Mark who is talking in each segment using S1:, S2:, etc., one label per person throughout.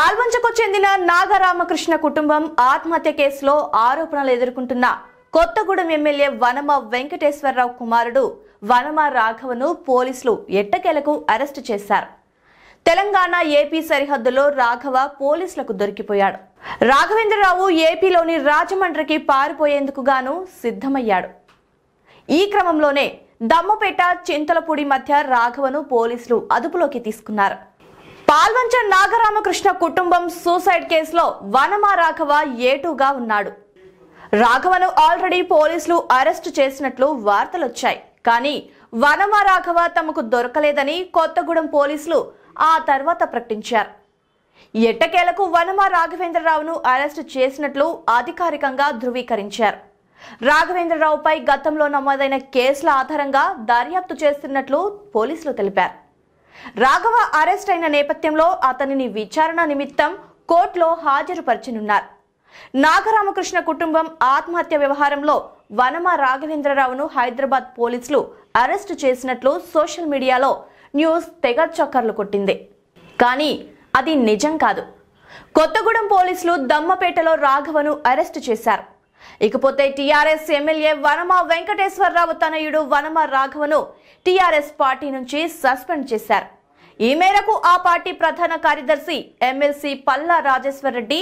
S1: పాల్వంచకు చెందిన నాగరామకృష్ణ కుటుంబం ఆత్మహత్య కేసులో ఆరోపణలు ఎదుర్కొంటున్న కొత్తగూడెం ఎమ్మెల్యే వనమ వెంకటేశ్వరరావు కుమారుడు వనమ రాఘవను పోలీసులు ఎట్టకేలకు అరెస్టు చేశారు తెలంగాణ ఏపీ సరిహద్దులో రాఘవ పోలీసులకు దొరికిపోయాడు రాఘవేంద్రరావు ఏపీలోని రాజమండ్రికి పారిపోయేందుకు గాను సిద్ధమయ్యాడు ఈ క్రమంలోనే దమ్మపేట చింతలపూడి మధ్య రాఘవను పోలీసులు అదుపులోకి తీసుకున్నారు పాల్వంచ నాగరామకృష్ణ కుటుంబం సూసైడ్ కేసులో వనమా రాఘవ ఏటుగా ఉన్నాడు రాఘవను ఆల్రెడీ పోలీసులు అరెస్ట్ చేసినట్లు వార్తలొచ్చాయి కానీ వనమా రాఘవ తమకు దొరకలేదని కొత్తగూడెం పోలీసులు ఆ తర్వాత ప్రకటించారు ఎట్టకేలకు వనమా రాఘవేంద్రరావును అరెస్ట్ చేసినట్లు అధికారికంగా ధృవీకరించారు రాఘవేంద్రరావుపై గతంలో నమోదైన కేసుల ఆధారంగా దర్యాప్తు చేస్తున్నట్లు పోలీసులు తెలిపారు రాఘవ అరెస్ట్ అయిన నేపథ్యంలో అతనిని విచారణ నిమిత్తం కోర్టులో హాజరుపరచనున్నారు నాగరామకృష్ణ కుటుంబం ఆత్మహత్య వ్యవహారంలో వనమ రాఘవేంద్రరావును హైదరాబాద్ పోలీసులు అరెస్టు చేసినట్లు సోషల్ మీడియాలో న్యూస్ తెగ చక్కర్లు కొట్టింది కానీ అది నిజం కాదు కొత్తగూడెం పోలీసులు దమ్మపేటలో రాఘవను అరెస్టు చేశారు ఇకపోతే టీఆర్ఎస్ ఎమ్మెల్యే వనమ వెంకటేశ్వరరావు తనయుడు వనమ రాఘవను టీఆర్ఎస్ పార్టీ నుంచి సస్పెండ్ చేశారు ఈ మేరకు ఆ పార్టీ ప్రధాన కార్యదర్శి ఎమ్మెల్సీ పల్లా రాజేశ్వర్ రెడ్డి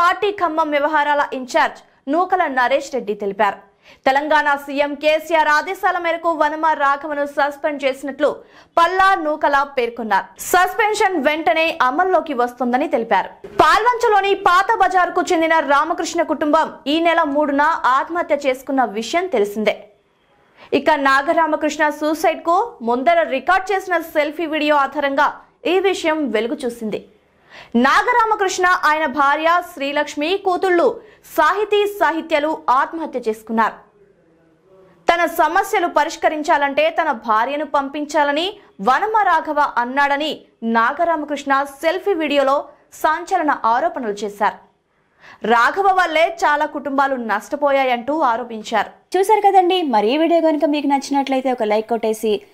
S1: పార్టీ ఖమ్మం వ్యవహారాల ఇన్ఛార్జ్ నూకల నరేష్ రెడ్డి తెలిపారు తెలంగాణ సీఎం కేసీఆర్ ఆదేశాల మేరకు వనమ రాఘవను సస్పెండ్ చేసినట్లు పల్లా నూకల పేర్కొన్నారు సస్పెన్షన్ వెంటనే అమల్లోకి వస్తుందని తెలిపారు పాల్వంచలోని పాత బజార్కు చెందిన రామకృష్ణ కుటుంబం ఈ నెల మూడున ఆత్మహత్య చేసుకున్న విషయం తెలిసిందే ఇక నాగరామకృష్ణ సూసైడ్ కు ముందర రికార్డ్ చేసిన సెల్ఫీ వీడియో ఆధారంగా ఈ విషయం వెలుగు చూసింది నాగరామకృష్ణ ఆయన భార్య శ్రీలక్ష్మి కూతుళ్ళు సాహితీ సాహిత్యలు ఆత్మహత్య చేసుకున్నారు తన సమస్యలు పరిష్కరించాలంటే తన భార్యను పంపించాలని వనమ రాఘవ అన్నాడని నాగరామకృష్ణ సెల్ఫీ వీడియోలో సంచలన ఆరోపణలు చేశారు రాఘవ వల్లే చాలా కుటుంబాలు నష్టపోయాయంటూ ఆరోపించారు చూశారు కదండి మరీ వీడియో కనుక మీకు నచ్చినట్లయితే ఒక లైక్ కొట్టేసి